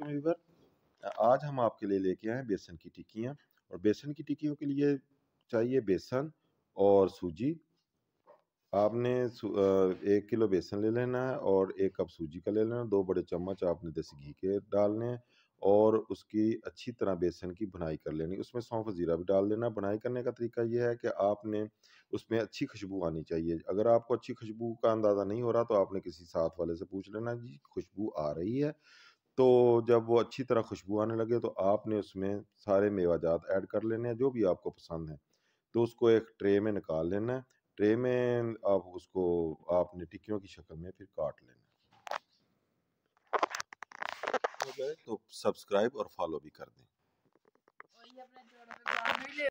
सकते व्यूवर आज हम आपके लिए लेके आए बेसन की टिक्कियाँ और बेसन की टिक्कियों के लिए चाहिए बेसन और सूजी आपने एक किलो बेसन ले लेना है और एक कप सूजी का ले लेना दो बड़े चम्मच आपने देसी घी के डालने हैं और उसकी अच्छी तरह बेसन की भुनाई कर लेनी उसमें सौंफ जीरा भी डाल देना भुनाई करने का तरीका यह है कि आपने उसमें अच्छी खुशबू आनी चाहिए अगर आपको अच्छी खुशबू का अंदाज़ा नहीं हो रहा तो आपने किसी साथ वाले से पूछ लेना जी खुशबू आ रही है तो जब वो अच्छी तरह खुशबू आने लगे तो आपने उसमें सारे मेवाजात ऐड कर लेने हैं जो भी आपको पसंद है तो उसको एक ट्रे में निकाल लेना है ट्रे में आप उसको आपने टिक्कियों की शक्ल में फिर काट लेना तो सब्सक्राइब और फॉलो भी कर दें